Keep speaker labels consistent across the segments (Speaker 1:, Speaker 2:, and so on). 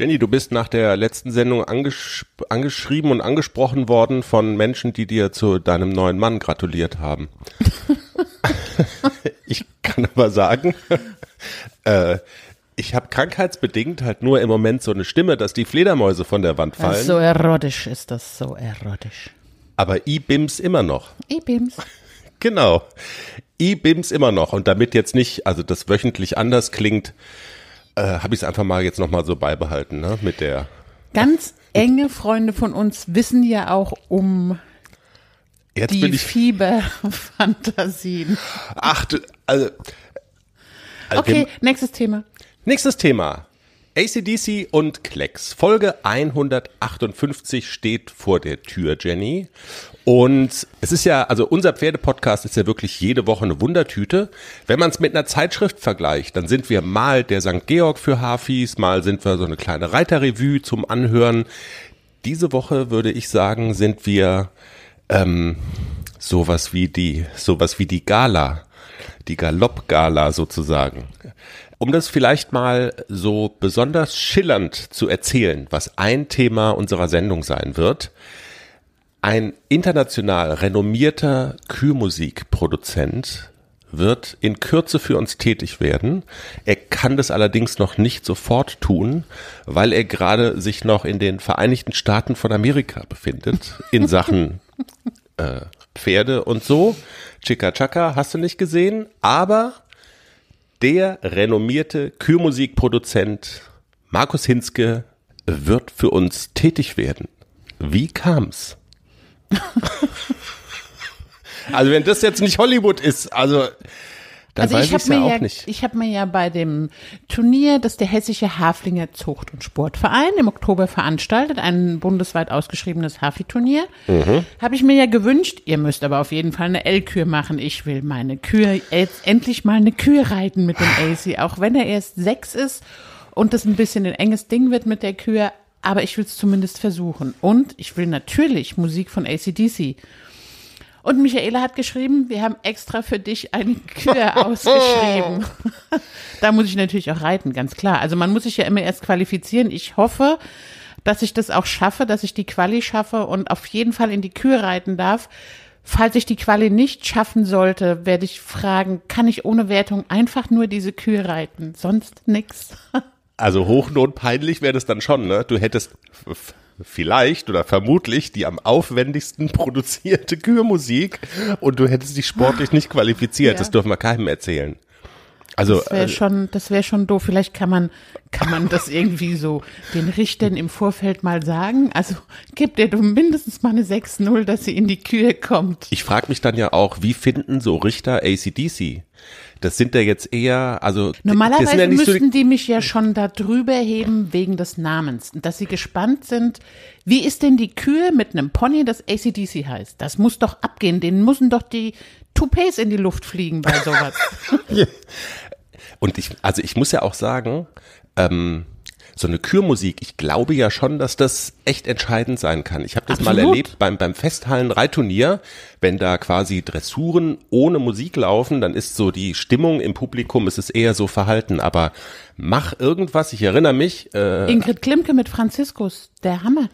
Speaker 1: Jenny, du bist nach der letzten Sendung angesch angeschrieben und angesprochen worden von Menschen, die dir zu deinem neuen Mann gratuliert haben. ich kann aber sagen, äh, ich habe krankheitsbedingt halt nur im Moment so eine Stimme, dass die Fledermäuse von der Wand fallen. so
Speaker 2: erotisch ist das, so erotisch.
Speaker 1: Aber I-Bims immer noch. I-Bims. Genau. I-Bims immer noch. Und damit jetzt nicht, also das wöchentlich anders klingt, äh, habe ich es einfach mal jetzt nochmal so beibehalten, ne? Mit der.
Speaker 2: Ganz enge Freunde von uns wissen ja auch um jetzt die Fieberfantasien.
Speaker 1: Ach, du, also, also. Okay,
Speaker 2: nächstes Thema.
Speaker 1: Nächstes Thema. ACDC und Klecks. Folge 158 steht vor der Tür, Jenny. Und es ist ja, also unser Pferdepodcast ist ja wirklich jede Woche eine Wundertüte. Wenn man es mit einer Zeitschrift vergleicht, dann sind wir mal der St. Georg für Hafis, mal sind wir so eine kleine Reiterrevue zum Anhören. Diese Woche würde ich sagen, sind wir ähm, sowas wie die, sowas wie die Gala die Galopp-Gala sozusagen. Um das vielleicht mal so besonders schillernd zu erzählen, was ein Thema unserer Sendung sein wird. Ein international renommierter Kühlmusikproduzent wird in Kürze für uns tätig werden. Er kann das allerdings noch nicht sofort tun, weil er gerade sich noch in den Vereinigten Staaten von Amerika befindet in Sachen äh, Pferde und so. Chika Chaka hast du nicht gesehen, aber der renommierte Kürmusikproduzent Markus Hinske wird für uns tätig werden. Wie kam's? also wenn das jetzt nicht Hollywood ist, also dann also ich habe mir, ja,
Speaker 2: ich hab mir ja bei dem Turnier, das der Hessische Haflinger Zucht- und Sportverein im Oktober veranstaltet, ein bundesweit ausgeschriebenes Hafi-Turnier, mhm. habe ich mir ja gewünscht, ihr müsst aber auf jeden Fall eine L-Kür machen. Ich will meine Kür, jetzt endlich mal eine Kür reiten mit dem AC, auch wenn er erst sechs ist und das ein bisschen ein enges Ding wird mit der Kür, aber ich will es zumindest versuchen. Und ich will natürlich Musik von ACDC. Und Michaela hat geschrieben, wir haben extra für dich eine Kühe ausgeschrieben. da muss ich natürlich auch reiten, ganz klar. Also man muss sich ja immer erst qualifizieren. Ich hoffe, dass ich das auch schaffe, dass ich die Quali schaffe und auf jeden Fall in die Kühe reiten darf. Falls ich die Quali nicht schaffen sollte, werde ich fragen, kann ich ohne Wertung einfach nur diese Kühe reiten? Sonst nix.
Speaker 1: also hochnotpeinlich wäre das dann schon, ne? Du hättest vielleicht oder vermutlich die am aufwendigsten produzierte Kürmusik und du hättest dich sportlich nicht qualifiziert. Ja. Das dürfen wir keinem erzählen. Also, das wäre äh, schon,
Speaker 2: das schon doof. Vielleicht kann man, kann man das irgendwie so den Richtern im Vorfeld mal sagen. Also gibt ihr doch mindestens mal eine 6-0, dass sie in die Kühe kommt.
Speaker 1: Ich frage mich dann ja auch, wie finden so Richter ACDC? Das sind ja jetzt eher, also. Normalerweise ja müssten so
Speaker 2: die, mich ja schon da drüber heben wegen des Namens. Dass sie gespannt sind. Wie ist denn die Kühe mit einem Pony, das ACDC heißt? Das muss doch abgehen. Den müssen doch die, Toupets in die Luft fliegen bei sowas.
Speaker 1: Und ich, also ich muss ja auch sagen, ähm, so eine Kürmusik, ich glaube ja schon, dass das echt entscheidend sein kann. Ich habe das Absolut. mal erlebt beim, beim Festhallen-Reitturnier, wenn da quasi Dressuren ohne Musik laufen, dann ist so die Stimmung im Publikum, es eher so verhalten, aber mach irgendwas, ich erinnere mich. Äh, Ingrid
Speaker 2: Klimke mit Franziskus, der Hammer.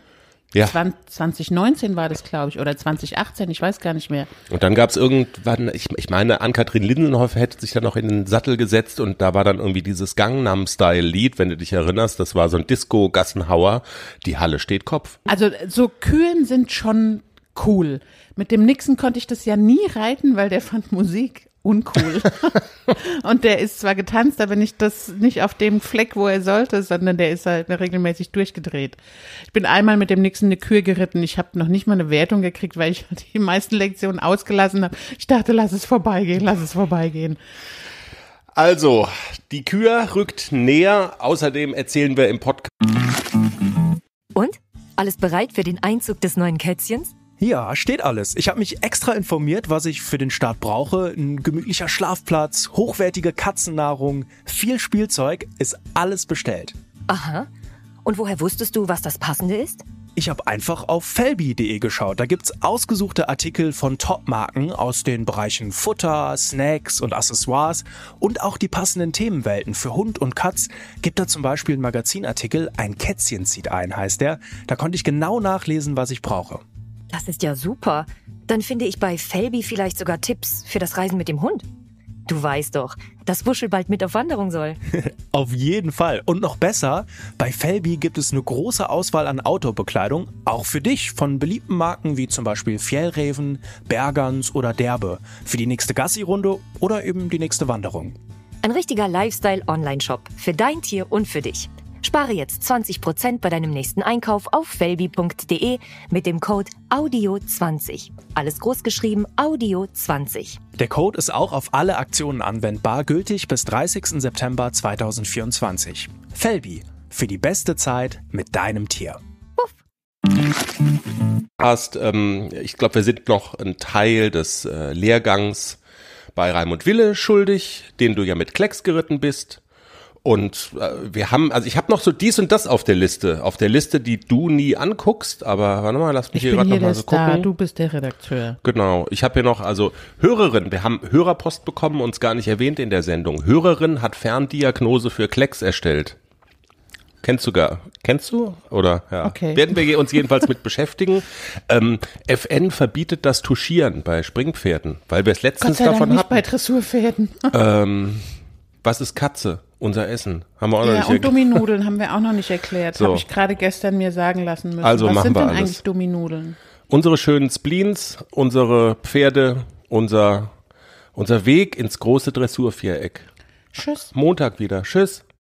Speaker 2: Ja. 2019 war das, glaube ich, oder 2018, ich weiß gar nicht mehr.
Speaker 1: Und dann gab es irgendwann, ich, ich meine, Ann-Kathrin Lindenhoff hätte sich dann noch in den Sattel gesetzt und da war dann irgendwie dieses Gangnam-Style-Lied, wenn du dich erinnerst, das war so ein Disco-Gassenhauer, die Halle steht Kopf.
Speaker 2: Also so Kühen sind schon cool. Mit dem Nixon konnte ich das ja nie reiten, weil der fand Musik uncool. und der ist zwar getanzt, aber nicht das, nicht auf dem Fleck, wo er sollte, sondern der ist halt regelmäßig durchgedreht. Ich bin einmal mit dem Nixon eine Kür geritten. Ich habe noch nicht mal eine Wertung gekriegt, weil ich die meisten Lektionen ausgelassen habe. Ich dachte, lass es vorbeigehen, lass es vorbeigehen.
Speaker 1: Also, die Kür rückt näher. Außerdem erzählen wir im Podcast.
Speaker 2: Und? Alles bereit für den Einzug des neuen Kätzchens? Ja, steht
Speaker 3: alles. Ich habe mich extra informiert, was ich für den Start brauche. Ein gemütlicher Schlafplatz, hochwertige Katzennahrung, viel Spielzeug, ist alles bestellt.
Speaker 2: Aha. Und woher wusstest du, was das Passende ist?
Speaker 3: Ich habe einfach auf felbi.de geschaut. Da gibt's ausgesuchte Artikel von Top-Marken aus den Bereichen Futter, Snacks und Accessoires und auch die passenden Themenwelten für Hund und Katz. Gibt da zum Beispiel einen Magazinartikel, ein Kätzchen zieht ein, heißt der. Da konnte ich genau nachlesen, was ich brauche.
Speaker 2: Das ist ja super. Dann finde ich bei Felbi vielleicht sogar Tipps für das Reisen mit dem Hund. Du weißt doch, dass Wuschel bald mit auf Wanderung soll.
Speaker 3: auf jeden Fall. Und noch besser, bei Felbi gibt es eine große Auswahl an Outdoor-Bekleidung, auch für dich, von beliebten Marken wie zum Beispiel Fjellreven, Bergans oder Derbe, für die nächste Gassi-Runde oder eben die nächste Wanderung.
Speaker 2: Ein richtiger Lifestyle-Online-Shop für dein Tier und für dich. Spare jetzt 20% bei deinem nächsten Einkauf auf felbi.de mit dem Code AUDIO20. Alles großgeschrieben AUDIO20.
Speaker 3: Der Code ist auch auf alle Aktionen anwendbar, gültig bis 30. September 2024. Felbi, für die beste Zeit mit deinem Tier. Puff.
Speaker 1: Hast, ähm, ich glaube, wir sind noch ein Teil des äh, Lehrgangs bei Raimund Wille schuldig, den du ja mit Klecks geritten bist. Und äh, wir haben, also ich habe noch so dies und das auf der Liste, auf der Liste, die du nie anguckst, aber warte mal, lass mich ich hier gerade nochmal so Star, gucken.
Speaker 2: Du bist der Redakteur.
Speaker 1: Genau, ich habe hier noch, also Hörerin, wir haben Hörerpost bekommen, uns gar nicht erwähnt in der Sendung. Hörerin hat Ferndiagnose für Klecks erstellt. Kennst du gar, kennst du? Oder ja. Okay. Werden wir uns jedenfalls mit beschäftigen. Ähm, FN verbietet das Tuschieren bei Springpferden, weil wir es letztens Gott sei davon Dank nicht hatten.
Speaker 2: bei Dressurpferden.
Speaker 1: ähm, was ist Katze? Unser Essen. Haben wir auch noch ja, nicht und
Speaker 2: dummi haben wir auch noch nicht erklärt. So. Habe ich gerade gestern mir sagen lassen müssen. Also Was machen sind wir denn alles. eigentlich dummi
Speaker 1: Unsere schönen Spleens, unsere Pferde, unser, unser Weg ins große Dressurviereck. Tschüss. Montag wieder. Tschüss.